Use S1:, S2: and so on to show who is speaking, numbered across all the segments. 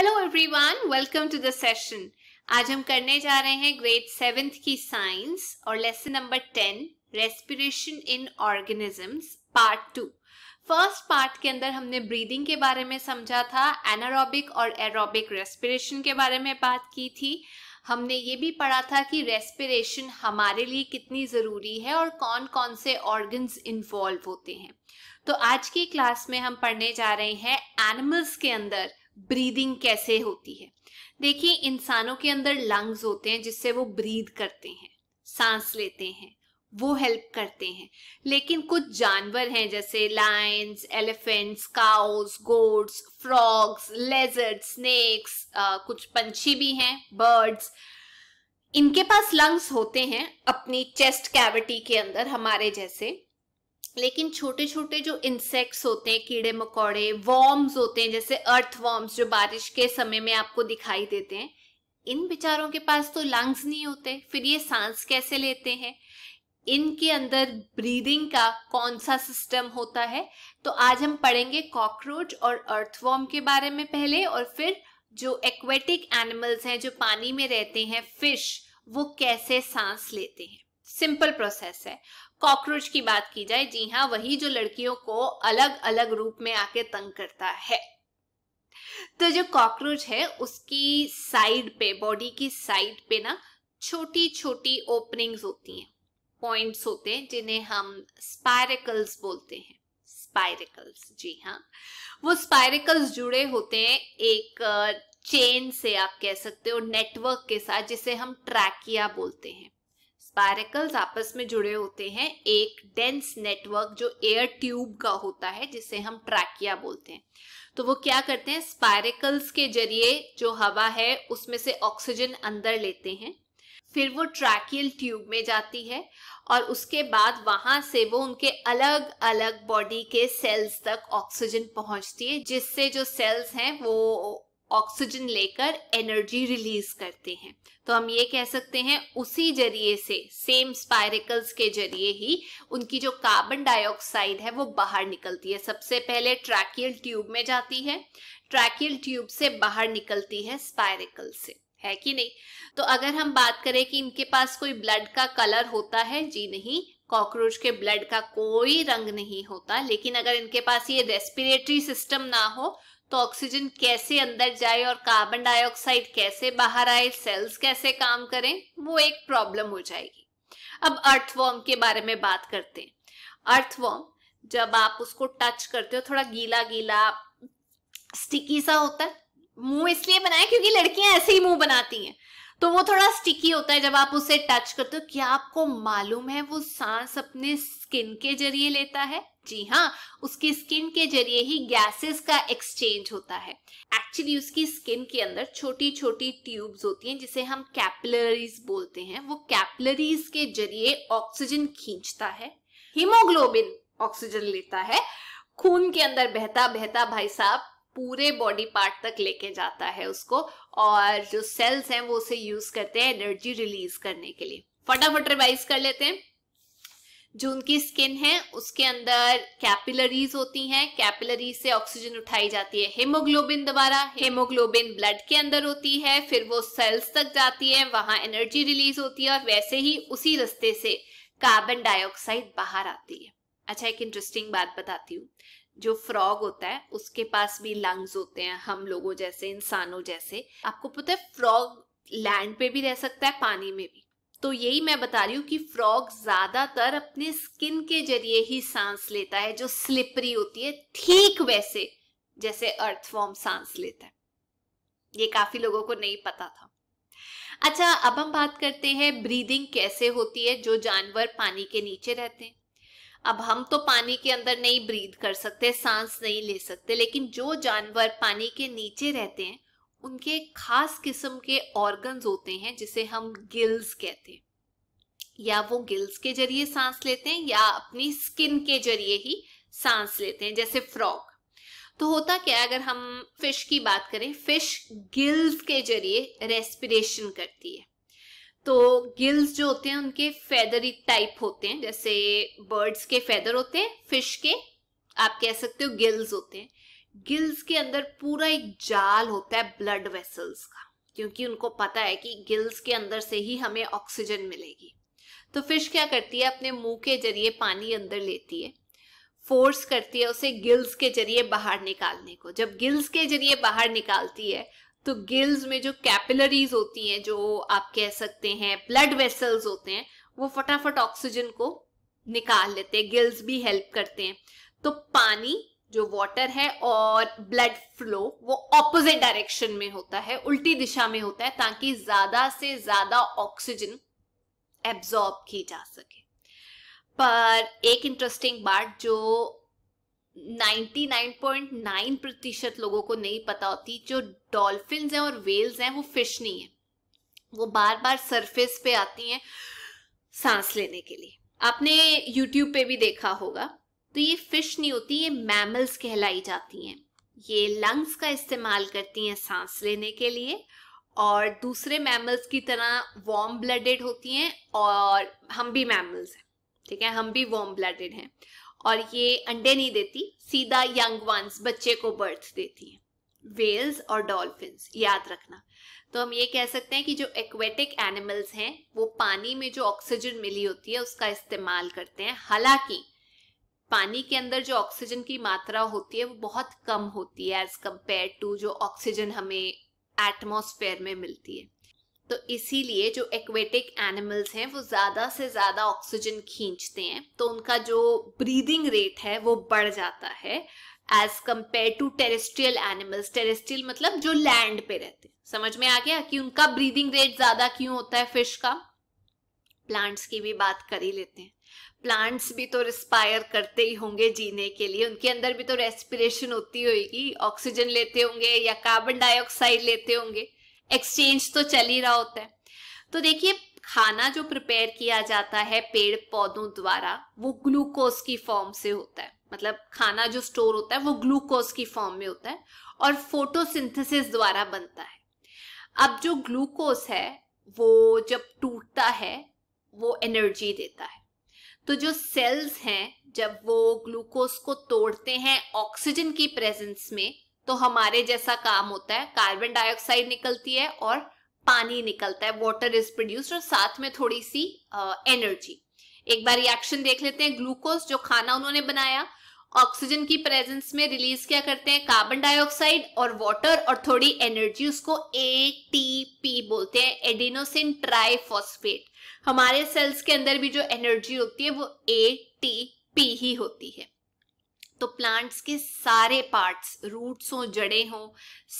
S1: hello everyone welcome to the session आज हम करने जा रहे हैं ग्रेड सेवेंथ की साइंस और lesson number ten respiration in organisms part two first part के अंदर हमने ब्रीदिंग के बारे में समझा था एनारोबिक और एरोबिक रेस्पिरेशन के बारे में बात की थी हमने ये भी पढ़ा था कि रेस्पिरेशन हमारे लिए कितनी ज़रूरी है और कौन कौन से ऑर्गन्स इन्वॉल्व होते हैं तो आज की क्लास में हम पढ़ने जा रहे हैं एनिमल्स के अंदर ब्रीदिंग कैसे होती है देखिए इंसानों के अंदर लंग्स होते हैं जिससे वो ब्रीद करते हैं सांस लेते हैं वो हेल्प करते हैं लेकिन कुछ जानवर हैं जैसे lions elephants cows goats frogs lizard snakes कुछ पंछी भी हैं बर्ड्स इनके पास लंग्स होते हैं अपनी चेस्ट कैविटी के अंदर हमारे जैसे लेकिन छोटे छोटे जो इंसेक्ट्स होते हैं कीड़े मकोड़े वॉर्म्स होते हैं जैसे अर्थ वॉर्म्स जो बारिश के समय में आपको दिखाई देते हैं इन बेचारों के पास तो लंग्स नहीं होते फिर ये सांस कैसे लेते हैं इनके अंदर ब्रीदिंग का कौन सा सिस्टम होता है तो आज हम पढ़ेंगे कॉकरोच और अर्थवॉर्म के बारे में पहले और फिर जो एक्वेटिक एनिमल्स हैं जो पानी में रहते हैं फिश वो कैसे सांस लेते हैं सिंपल प्रोसेस है कॉकरोच की बात की जाए जी हाँ वही जो लड़कियों को अलग अलग रूप में आके तंग करता है तो जो कॉकरोच है उसकी साइड पे बॉडी की साइड पे ना छोटी छोटी ओपनिंग्स होती हैं पॉइंट्स होते हैं जिन्हें हम स्पायरिकल्स बोलते हैं स्पायरिकल्स जी हाँ वो स्पायरिकल्स जुड़े होते हैं एक चेन से आप कह सकते हो नेटवर्क के साथ जिसे हम ट्रैकिया बोलते हैं स्पायरकल्स आपस में जुड़े होते हैं एक डेंस नेटवर्क जो एयर ट्यूब का होता है जिसे हम ट्रैकिया बोलते हैं तो वो क्या करते हैं स्पायरकल्स के जरिए जो हवा है उसमें से ऑक्सीजन अंदर लेते हैं फिर वो ट्रैकियल ट्यूब में जाती है और उसके बाद वहां से वो उनके अलग अलग बॉडी के सेल्स तक ऑक्सीजन पहुंचती है जिससे जो सेल्स हैं वो ऑक्सीजन लेकर एनर्जी रिलीज करते हैं तो हम ये कह सकते हैं उसी जरिए से सेम स्पायरिकल्स के जरिए ही उनकी जो कार्बन डाइऑक्साइड है वो बाहर निकलती है सबसे पहले ट्रैकियल ट्यूब में जाती है ट्रैकियल ट्यूब से बाहर निकलती है स्पायरिकल से है कि नहीं तो अगर हम बात करें कि इनके पास कोई ब्लड का कलर होता है जी नहीं कॉकरोच के ब्लड का कोई रंग नहीं होता लेकिन अगर इनके पास ये रेस्पिरेटरी सिस्टम ना हो तो ऑक्सीजन कैसे अंदर जाए और कार्बन डाइऑक्साइड कैसे बाहर आए सेल्स कैसे काम करें वो एक प्रॉब्लम हो जाएगी अब अर्थवॉर्म के बारे में बात करते हैं अर्थवॉर्म जब आप उसको टच करते हो थोड़ा गीला गीला स्टिकी सा होता है मुंह इसलिए बनाया क्योंकि लड़कियां ऐसे ही मुंह बनाती हैं तो वो थोड़ा स्टिकी होता है जब आप उसे टच करते हो क्या आपको मालूम है वो सांस अपने स्किन के जरिए लेता है जी हाँ उसकी स्किन के जरिए ही गैसेस का एक्सचेंज होता है एक्चुअली उसकी स्किन के अंदर छोटी छोटी ट्यूब्स होती हैं जिसे हम कैपिलरीज बोलते हैं वो कैपिलरीज के जरिए ऑक्सीजन खींचता है हीमोग्लोबिन ऑक्सीजन लेता है खून के अंदर बहता बहता भाई साहब पूरे बॉडी पार्ट तक लेके जाता है उसको और जो सेल्स हैं वो उसे यूज करते हैं एनर्जी रिलीज करने के लिए फटाफट रिवाइज कर लेते हैं जो उनकी स्किन है उसके अंदर कैपिलरीज होती हैं कैपिलरीज से ऑक्सीजन उठाई जाती है हेमोग्लोबिन द्वारा हेमोग्लोबिन ब्लड के अंदर होती है फिर वो सेल्स तक जाती है वहां एनर्जी रिलीज होती है और वैसे ही उसी रास्ते से कार्बन डाइऑक्साइड बाहर आती है अच्छा एक इंटरेस्टिंग बात बताती हूँ जो फ्रॉग होता है उसके पास भी लंग्स होते हैं हम लोगों जैसे इंसानों जैसे आपको पता है फ्रॉग लैंड पे भी रह सकता है पानी में भी तो यही मैं बता रही हूँ कि फ्रॉग ज्यादातर अपने स्किन के जरिए ही सांस लेता है जो स्लिपरी होती है ठीक वैसे जैसे अर्थफॉर्म सांस लेता है ये काफी लोगों को नहीं पता था अच्छा अब हम बात करते हैं ब्रीदिंग कैसे होती है जो जानवर पानी के नीचे रहते हैं अब हम तो पानी के अंदर नहीं ब्रीद कर सकते सांस नहीं ले सकते लेकिन जो जानवर पानी के नीचे रहते हैं उनके खास किस्म के ऑर्गन्स होते हैं जिसे हम गिल्स कहते हैं या वो गिल्स के जरिए सांस लेते हैं या अपनी स्किन के जरिए ही सांस लेते हैं जैसे फ्रॉग तो होता क्या है अगर हम फिश की बात करें फिश गिल्स के जरिए रेस्पिरेशन करती है तो गिल्स जो होते हैं उनके फेदरी टाइप होते हैं जैसे बर्ड्स के फेदर होते हैं फिश के आप कह सकते हो गिल्स होते हैं गिल्स के अंदर पूरा एक जाल होता है ब्लड वेसल्स का क्योंकि उनको पता है कि गिल्स के अंदर से ही हमें ऑक्सीजन मिलेगी तो फिश क्या करती है अपने मुंह के जरिए पानी अंदर लेती है फोर्स करती है उसे गिल्स के जरिए बाहर निकालने को जब गिल्स के जरिए बाहर निकालती है तो गिल्स में जो कैपिलरीज होती हैं जो आप कह सकते हैं ब्लड वेसल्स होते हैं वो फटाफट ऑक्सीजन को निकाल लेते हैं गिल्स भी हेल्प करते हैं तो पानी जो वाटर है और ब्लड फ्लो वो ऑपोजिट डायरेक्शन में होता है उल्टी दिशा में होता है ताकि ज्यादा से ज्यादा ऑक्सीजन एब्जॉर्ब की जा सके पर एक इंटरेस्टिंग बात जो 99.9 प्रतिशत लोगों को नहीं पता होती जो डॉल्फिन हैं और वेल्स हैं वो फिश नहीं है वो बार बार सरफेस पे आती हैं सांस लेने के लिए आपने यूट्यूब पे भी देखा होगा तो ये फिश नहीं होती ये मैमल्स कहलाई जाती हैं ये लंग्स का इस्तेमाल करती हैं सांस लेने के लिए और दूसरे मैमल्स की तरह वार्म ब्लडेड होती हैं और हम भी मैमल्स हैं ठीक है हम भी वॉर्म ब्लडेड हैं और ये अंडे नहीं देती सीधा यंग वंस बच्चे को बर्थ देती है वेल्स और डॉल्फिन याद रखना तो हम ये कह सकते हैं कि जो एक्वेटिक एनिमल्स हैं वो पानी में जो ऑक्सीजन मिली होती है उसका इस्तेमाल करते हैं हालांकि पानी के अंदर जो ऑक्सीजन की मात्रा होती है वो बहुत कम होती है एज कंपेयर टू जो ऑक्सीजन हमें एटमोसफेयर में मिलती है तो इसीलिए जो एक्वेटिक एनिमल्स हैं वो ज़्यादा से ज़्यादा ऑक्सीजन खींचते हैं तो उनका जो ब्रीदिंग रेट है वो बढ़ जाता है as compared to terrestrial animals terrestrial मतलब जो लैंड पे रहते हैं समझ में आ गया कि उनका ब्रीदिंग रेट ज़्यादा क्यों होता है फिश का प्लांट्स की भी बात कर ही लेते हैं प्लांट्स भी तो रिस्पायर करते ही होंगे जीने के लिए उनके अंदर भी तो रेस्पिरेशन होती होगी ऑक्सीजन लेते होंगे या कार्बन डाइऑक्साइड लेते होंगे एक्सचेंज तो चल ही रहा होता है तो देखिए खाना जो प्रिपेयर किया जाता है पेड़ पौधों द्वारा वो ग्लूकोज की फॉर्म से होता है मतलब खाना जो स्टोर होता है वो ग्लूकोज की फॉर्म में होता है और फोटोसिंथेसिस द्वारा बनता है अब जो ग्लूकोज है वो जब टूटता है वो एनर्जी देता है तो जो सेल्स हैं जब वो ग्लूकोज को तोड़ते हैं ऑक्सीजन की प्रेजेंस में तो हमारे जैसा काम होता है कार्बन डाइऑक्साइड निकलती है और पानी निकलता है वाटर इज प्रोड्यूस्ड और साथ में थोड़ी सी एनर्जी एक बार रिएक्शन देख लेते हैं ग्लूकोज जो खाना उन्होंने बनाया ऑक्सीजन की प्रेजेंस में रिलीज क्या करते हैं कार्बन डाइऑक्साइड और वाटर और थोड़ी एनर्जी उसको एटीपी बोलते हैं एडिनोसिन ट्राइफॉस्फेट हमारे सेल्स के अंदर भी जो एनर्जी होती है वो एटीपी ही होती है तो प्लांट्स के सारे पार्ट्स रूट्स हो जड़े हो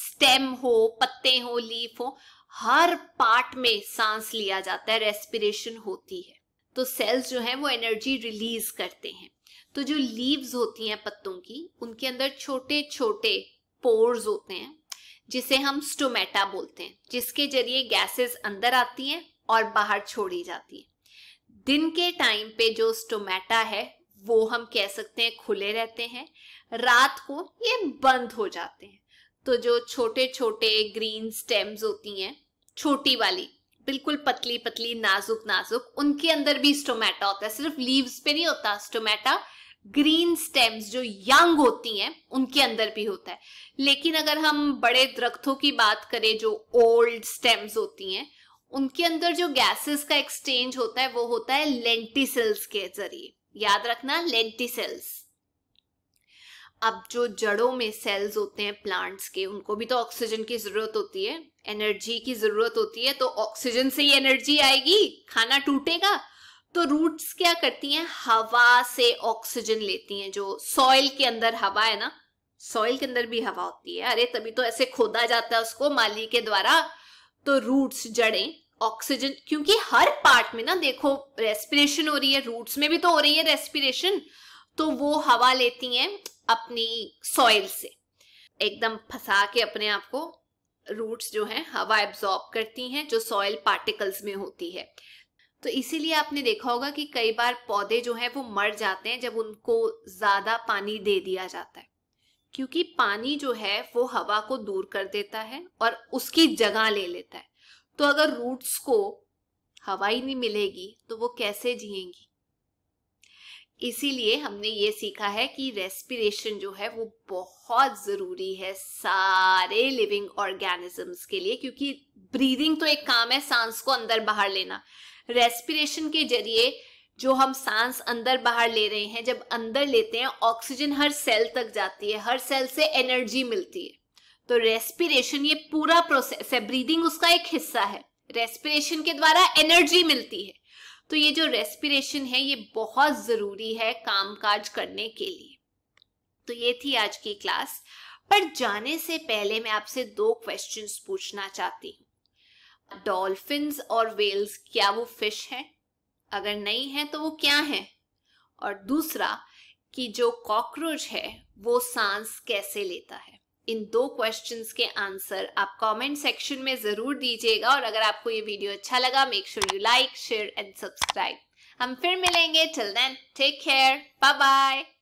S1: स्टेम हो पत्ते हो लीफ हो हर पार्ट में सांस लिया जाता है रेस्पिरेशन होती है तो सेल्स जो है वो एनर्जी रिलीज करते हैं तो जो लीव्स होती हैं पत्तों की उनके अंदर छोटे छोटे पोर्स होते हैं जिसे हम स्टोमेटा बोलते हैं जिसके जरिए गैसेस अंदर आती हैं और बाहर छोड़ी जाती है दिन के टाइम पे जो स्टोमेटा है वो हम कह सकते हैं खुले रहते हैं रात को ये बंद हो जाते हैं तो जो छोटे छोटे ग्रीन स्टेम्स होती हैं छोटी वाली बिल्कुल पतली पतली नाजुक नाजुक उनके अंदर भी स्टोमेटा होता है सिर्फ लीव्स पे नहीं होता स्टोमेटा ग्रीन स्टेम्स जो यंग होती हैं उनके अंदर भी होता है लेकिन अगर हम बड़े दरख्तों की बात करें जो ओल्ड स्टेम्स होती हैं उनके अंदर जो गैसेस का एक्सचेंज होता है वो होता है सेल्स के जरिए याद रखना सेल्स अब जो जड़ों में सेल्स होते हैं प्लांट्स के उनको भी तो ऑक्सीजन की जरूरत होती है एनर्जी की जरूरत होती है तो ऑक्सीजन से ही एनर्जी आएगी खाना टूटेगा तो रूट्स क्या करती हैं हवा से ऑक्सीजन लेती हैं जो सॉइल के अंदर हवा है ना सॉइल के अंदर भी हवा होती है अरे तभी तो ऐसे खोदा जाता है उसको माली के द्वारा तो रूट्स जड़ें ऑक्सीजन क्योंकि हर पार्ट में ना देखो रेस्पिरेशन हो रही है रूट्स में भी तो हो रही है रेस्पिरेशन तो वो हवा लेती हैं अपनी सॉइल से एकदम फंसा के अपने आप को रूट्स जो हैं हवा एब्जॉर्ब करती हैं जो सॉइल पार्टिकल्स में होती है तो इसीलिए आपने देखा होगा कि कई बार पौधे जो हैं वो मर जाते हैं जब उनको ज्यादा पानी दे दिया जाता है क्योंकि पानी जो है वो हवा को दूर कर देता है और उसकी जगह ले लेता है तो अगर रूट्स को हवा ही नहीं मिलेगी तो वो कैसे जिएंगी इसीलिए हमने ये सीखा है कि रेस्पिरेशन जो है वो बहुत जरूरी है सारे लिविंग ऑर्गेनिजम्स के लिए क्योंकि ब्रीदिंग तो एक काम है सांस को अंदर बाहर लेना रेस्पिरेशन के जरिए जो हम सांस अंदर बाहर ले रहे हैं जब अंदर लेते हैं ऑक्सीजन हर सेल तक जाती है हर सेल से एनर्जी मिलती है तो रेस्पिरेशन ये पूरा प्रोसेस है ब्रीदिंग उसका एक हिस्सा है रेस्पिरेशन के द्वारा एनर्जी मिलती है तो ये जो रेस्पिरेशन है ये बहुत जरूरी है कामकाज करने के लिए तो ये थी आज की क्लास पर जाने से पहले मैं आपसे दो क्वेश्चंस पूछना चाहती हूँ डॉल्फिन्स और वेल्स क्या वो फिश हैं अगर नहीं है तो वो क्या है और दूसरा कि जो कॉकरोच है वो सांस कैसे लेता है इन दो क्वेश्चंस के आंसर आप कमेंट सेक्शन में जरूर दीजिएगा और अगर आपको ये वीडियो अच्छा लगा make sure you like share and subscribe हम फिर मिलेंगे till then take care bye bye